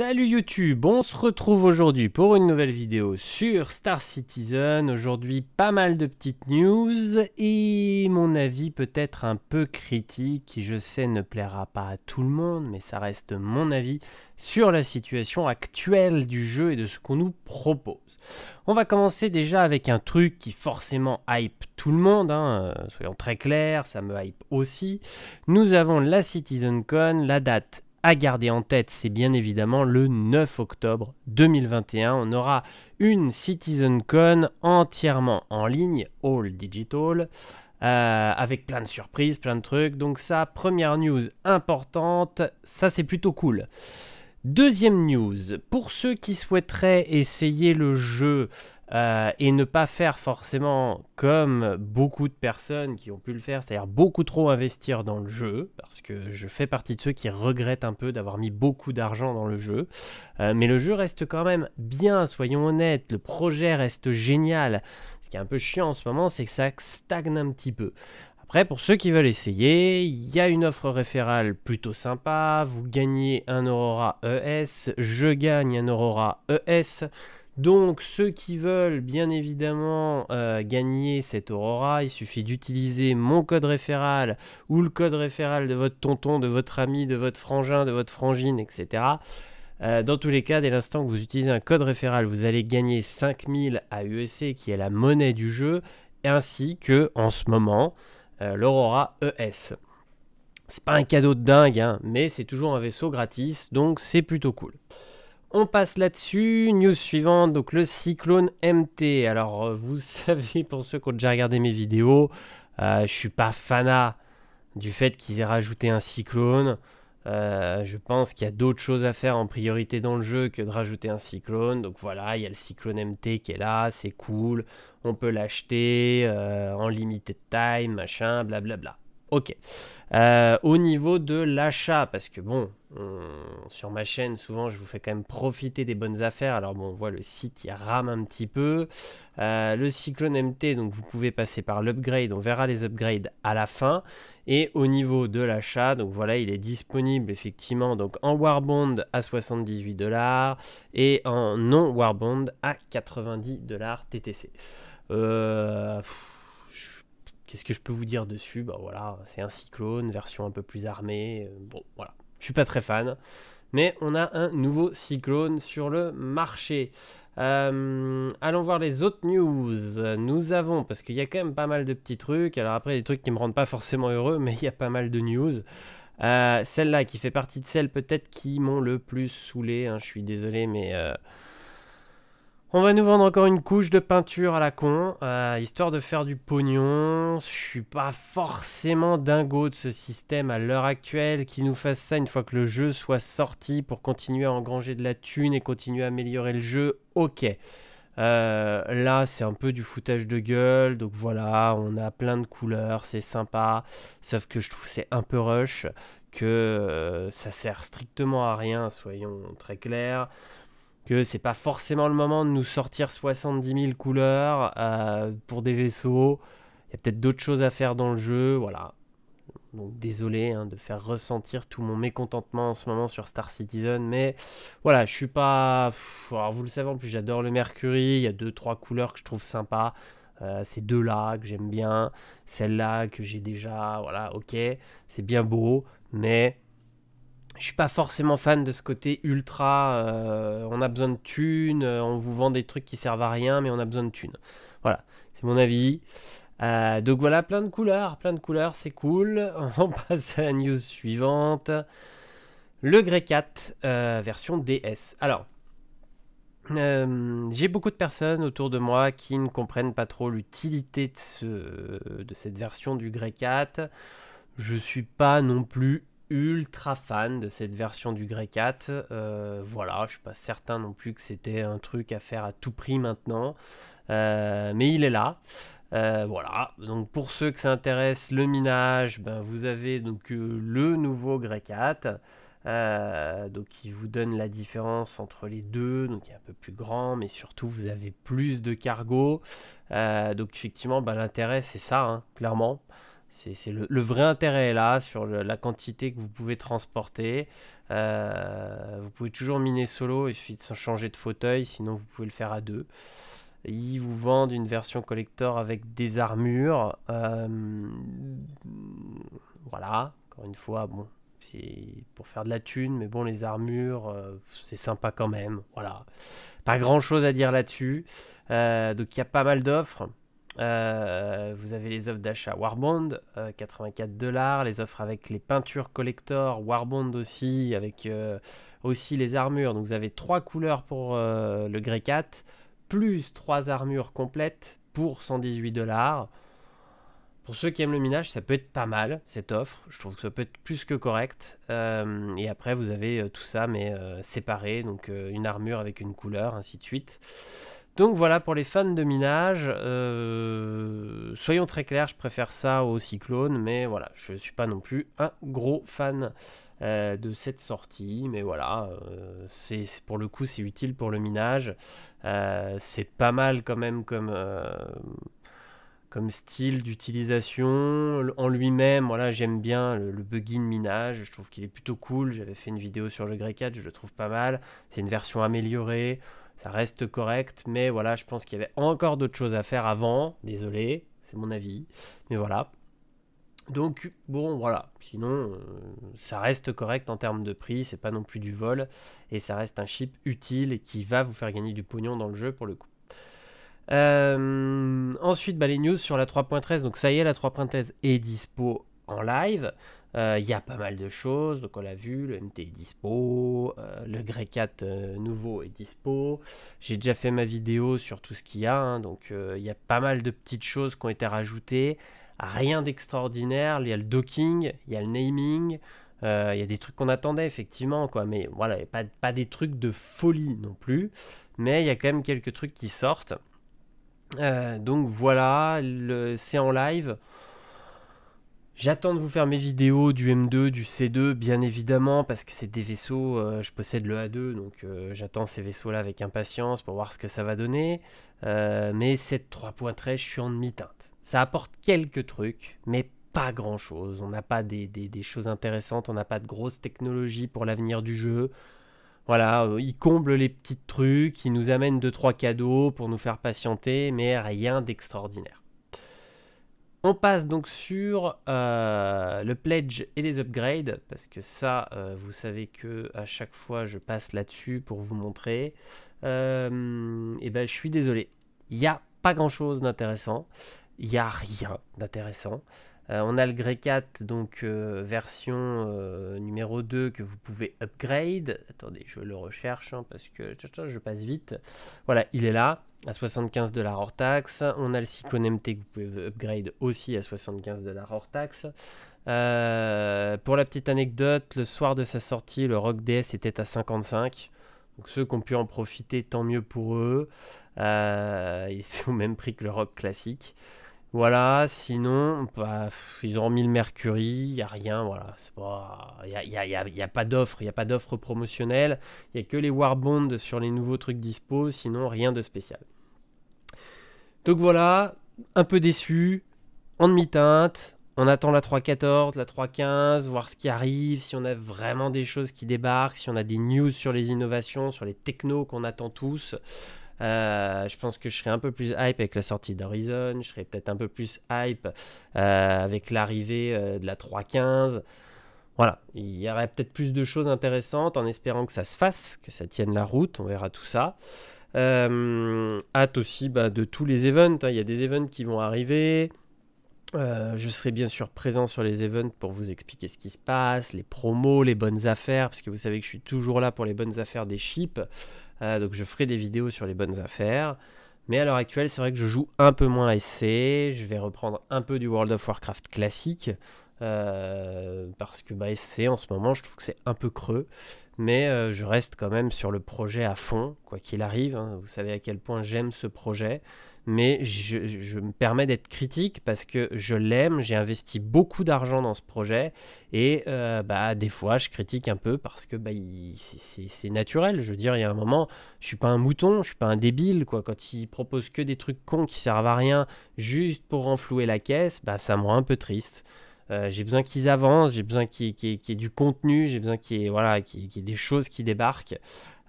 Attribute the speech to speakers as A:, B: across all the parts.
A: Salut YouTube, on se retrouve aujourd'hui pour une nouvelle vidéo sur Star Citizen. Aujourd'hui pas mal de petites news et mon avis peut-être un peu critique qui je sais ne plaira pas à tout le monde mais ça reste mon avis sur la situation actuelle du jeu et de ce qu'on nous propose. On va commencer déjà avec un truc qui forcément hype tout le monde, hein, euh, soyons très clairs, ça me hype aussi. Nous avons la CitizenCon, la date à garder en tête, c'est bien évidemment le 9 octobre 2021. On aura une citizen con entièrement en ligne, all digital, euh, avec plein de surprises, plein de trucs. Donc ça, première news importante, ça c'est plutôt cool. Deuxième news, pour ceux qui souhaiteraient essayer le jeu euh, et ne pas faire forcément comme beaucoup de personnes qui ont pu le faire, c'est-à-dire beaucoup trop investir dans le jeu, parce que je fais partie de ceux qui regrettent un peu d'avoir mis beaucoup d'argent dans le jeu, euh, mais le jeu reste quand même bien, soyons honnêtes, le projet reste génial. Ce qui est un peu chiant en ce moment, c'est que ça stagne un petit peu. Après, pour ceux qui veulent essayer, il y a une offre référale plutôt sympa. Vous gagnez un Aurora ES, je gagne un Aurora ES. Donc ceux qui veulent bien évidemment euh, gagner cette Aurora, il suffit d'utiliser mon code référal ou le code référal de votre tonton, de votre ami, de votre frangin, de votre frangine, etc. Euh, dans tous les cas, dès l'instant que vous utilisez un code référal, vous allez gagner 5000 à qui est la monnaie du jeu, ainsi que en ce moment euh, l'Aurora ES. C'est pas un cadeau de dingue, hein, mais c'est toujours un vaisseau gratis, donc c'est plutôt cool. On passe là-dessus. News suivante, donc le cyclone MT. Alors, euh, vous savez, pour ceux qui ont déjà regardé mes vidéos, je euh, je suis pas fanat du fait qu'ils aient rajouté un cyclone. Euh, je pense qu'il y a d'autres choses à faire en priorité dans le jeu que de rajouter un cyclone. Donc voilà, il y a le cyclone MT qui est là, c'est cool, on peut l'acheter en limited time, machin, blablabla. Ok. au niveau de l'achat, parce que bon, euh, sur ma chaîne, souvent, je vous fais quand même profiter des bonnes affaires. Alors bon, on voit le site, il rame un petit peu. Euh, le cyclone MT, donc vous pouvez passer par l'upgrade. On verra les upgrades à la fin. Et au niveau de l'achat, donc voilà, il est disponible effectivement donc en Warbond à 78 dollars et en non Warbond à 90 dollars TTC. Euh, qu'est-ce que je peux vous dire dessus Bah voilà, c'est un cyclone, version un peu plus armée. Bon, voilà. Je suis pas très fan. Mais on a un nouveau cyclone sur le marché. Euh, allons voir les autres news. Nous avons, parce qu'il y a quand même pas mal de petits trucs. Alors après, des trucs qui me rendent pas forcément heureux, mais il y a pas mal de news. Euh, celle-là qui fait partie de celles peut-être qui m'ont le plus saoulé. Hein. je suis désolé, mais euh, on va nous vendre encore une couche de peinture à la con, euh, histoire de faire du pognon. Je suis pas forcément dingo de ce système à l'heure actuelle qui nous fasse ça une fois que le jeu soit sorti pour continuer à engranger de la thune et continuer à améliorer le jeu. Ok. Euh, là, c'est un peu du foutage de gueule, donc voilà, on a plein de couleurs, c'est sympa, sauf que je trouve c'est un peu rush, que euh, ça sert strictement à rien, soyons très clairs que c'est pas forcément le moment de nous sortir 70 000 couleurs euh, pour des vaisseaux. Il y a peut-être d'autres choses à faire dans le jeu, voilà. Donc désolé hein, de faire ressentir tout mon mécontentement en ce moment sur Star Citizen, mais voilà, je suis pas. Alors vous le savez, en plus j'adore le Mercury, il y a deux trois couleurs que je trouve sympa. Euh, ces deux-là que j'aime bien, celle-là que j'ai déjà, voilà, ok, c'est bien beau, mais je suis pas forcément fan de ce côté ultra. Euh, on a besoin de thunes, euh, on vous vend des trucs qui servent à rien, mais on a besoin de thunes. Voilà, c'est mon avis. Euh, donc voilà, plein de couleurs, plein de couleurs, c'est cool. On passe à la news suivante. Le Grey version DS. Alors, j'ai beaucoup de personnes autour de moi qui ne comprennent pas trop l'utilité de, cette version du Grey 4. Je suis pas non plus ultra fan de cette version du Grey euh, voilà, je suis pas certain non plus que c'était un truc à faire à tout prix maintenant, euh, mais il est là. Euh, voilà, donc pour ceux que ça intéresse le minage, ben vous avez donc le nouveau Grey Cat. donc il vous donne la différence entre les deux, donc il est un peu plus grand, mais surtout vous avez plus de cargo. donc effectivement, ben, l'intérêt c'est ça, hein, clairement c'est le, vrai intérêt là sur la quantité que vous pouvez transporter. Euh, vous pouvez toujours miner solo, il suffit de changer de fauteuil, sinon vous pouvez le faire à deux. Ils vous vendent une version collector avec des armures. Euh, voilà, encore une fois, bon, pour faire de la thune, mais bon, les armures, euh, c'est sympa quand même. Voilà, pas grand chose à dire là-dessus. donc il y a pas mal d'offres. Euh, vous avez les offres d'achat Warbond, 84 euh, dollars, les offres avec les peintures collector, Warbond aussi, avec euh, aussi les armures. Donc vous avez trois couleurs pour le Grey 4, plus trois armures complètes pour 118 dollars. Pour ceux qui aiment le minage, ça peut être pas mal cette offre. Je trouve que ça peut être plus que correct. et après, vous avez tout ça, mais séparé. Donc une armure avec une couleur, ainsi de suite. Donc voilà, pour les fans de minage, euh, soyons très clairs, je préfère ça au cyclone, mais voilà, je ne suis pas non plus un gros fan euh, de cette sortie, mais voilà, euh, c'est pour le coup c'est utile pour le minage, c'est pas mal quand même comme comme style d'utilisation. En lui-même, voilà, j'aime bien le, le minage, je trouve qu'il est plutôt cool. J'avais fait une vidéo sur le Grey 4, je le trouve pas mal. C'est une version améliorée ça reste correct, mais voilà, je pense qu'il y avait encore d'autres choses à faire avant. Désolé, c'est mon avis, mais voilà. Donc bon voilà, sinon euh, ça reste correct en termes de prix, c'est pas non plus du vol, et ça reste un chip utile qui va vous faire gagner du pognon dans le jeu pour le coup. Euh, ensuite, bah, les news sur la 3.13, donc ça y est, la 3.13 est dispo en live. Euh, il y a pas mal de choses, donc on l'a vu, le MT est dispo, euh, le Grey euh, nouveau est dispo. J'ai déjà fait ma vidéo sur tout ce qu'il y a, hein. donc il y a pas mal de petites choses qui ont été rajoutées. Rien d'extraordinaire, il y a le docking, il y a le naming, il y a des trucs qu'on attendait effectivement, quoi, mais voilà, pas, pas des trucs de folie non plus, mais il y a quand même quelques trucs qui sortent. donc voilà, c'est en live. J'attends de vous faire mes vidéos du M2, du C2, bien évidemment, parce que c'est des vaisseaux, euh, je possède le A2, donc euh, j'attends ces vaisseaux-là avec impatience pour voir ce que ça va donner. Euh, mais cette 3.13, je suis en demi-teinte. Ça apporte quelques trucs, mais pas grand-chose. On n'a pas des, des, choses intéressantes, on n'a pas de grosses technologies pour l'avenir du jeu. Voilà, il comble les petits trucs, il nous amène 2-3 cadeaux pour nous faire patienter, mais rien d'extraordinaire. On passe donc sur euh, le pledge et les upgrades, parce que ça, euh, vous savez que à chaque fois je passe là-dessus pour vous montrer. Euh, et ben je suis désolé, il n'y a pas grand chose d'intéressant, il n'y a rien d'intéressant. Euh, on a le Grey4, donc euh, version euh, numéro 2 que vous pouvez upgrade. Attendez, je le recherche hein, parce que je passe vite. Voilà, il est là à 75 dollars hors taxe. On a le Cyclone MT que vous pouvez upgrade aussi à 75 dollars hors taxe. pour la petite anecdote, le soir de sa sortie, le Rock DS était à 55. Donc ceux qui ont pu en profiter, tant mieux pour eux. il est au même prix que le Rock classique. Voilà, sinon, bah, ils ont remis le Mercury, il n'y a rien, voilà. Il n'y a, y a, y a, pas d'offre, il n'y a pas d'offre promotionnelle, il n'y a que les Bonds sur les nouveaux trucs dispo, sinon rien de spécial. Donc voilà, un peu déçu, en demi-teinte, on attend la 3.14, la 3.15, voir ce qui arrive, si on a vraiment des choses qui débarquent, si on a des news sur les innovations, sur les technos qu'on attend tous. Euh, je pense que je serai un peu plus hype avec la sortie d'Horizon, je serai peut-être un peu plus hype euh, avec l'arrivée euh, de la 3.15. Voilà, il y aurait peut-être plus de choses intéressantes en espérant que ça se fasse, que ça tienne la route, on verra tout ça. hâte aussi bah, de tous les events, hein. il y a des events qui vont arriver, euh, je serai bien sûr présent sur les events pour vous expliquer ce qui se passe, les promos, les bonnes affaires, parce que vous savez que je suis toujours là pour les bonnes affaires des chips. Euh, donc je ferai des vidéos sur les bonnes affaires. Mais à l'heure actuelle, c'est vrai que je joue un peu moins SC. Je vais reprendre un peu du World of Warcraft classique. Euh, parce que bah, SC en ce moment, je trouve que c'est un peu creux. Mais je reste quand même sur le projet à fond, quoi qu'il arrive. Hein. Vous savez à quel point j'aime ce projet mais je, me permets d'être critique parce que je l'aime, j'ai investi beaucoup d'argent dans ce projet et euh, bah, des fois je critique un peu parce que bah, c'est naturel. Je veux dire, il y a un moment, je suis pas un mouton, je suis pas un débile. Quoi. Quand il propose que des trucs cons qui servent à rien juste pour renflouer la caisse, bah, ça me rend un peu triste. Euh, j'ai besoin qu'ils avancent, j'ai besoin qu'il y ait du contenu, j'ai besoin qu'il y, ait des choses qui débarquent.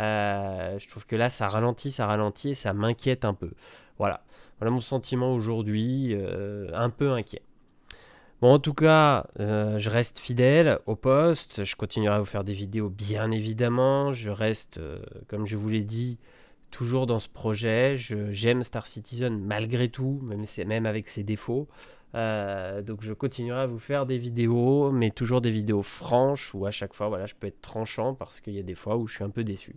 A: Euh, je trouve que là, ça ralentit, ça ralentit et ça m'inquiète un peu. Voilà. Voilà mon sentiment aujourd'hui, euh, un peu inquiet. Bon, en tout cas, je reste fidèle au poste. Je continuerai à vous faire des vidéos, bien évidemment. Je reste, comme je vous l'ai dit, toujours dans ce projet. J'aime Star Citizen malgré tout, même avec ses défauts. Euh, donc je continuerai à vous faire des vidéos, mais toujours des vidéos franches où à chaque fois voilà, je peux être tranchant parce qu'il y a des fois où je suis un peu déçu.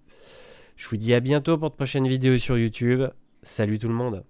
A: Je vous dis à bientôt pour de prochaines vidéos sur YouTube. Salut tout le monde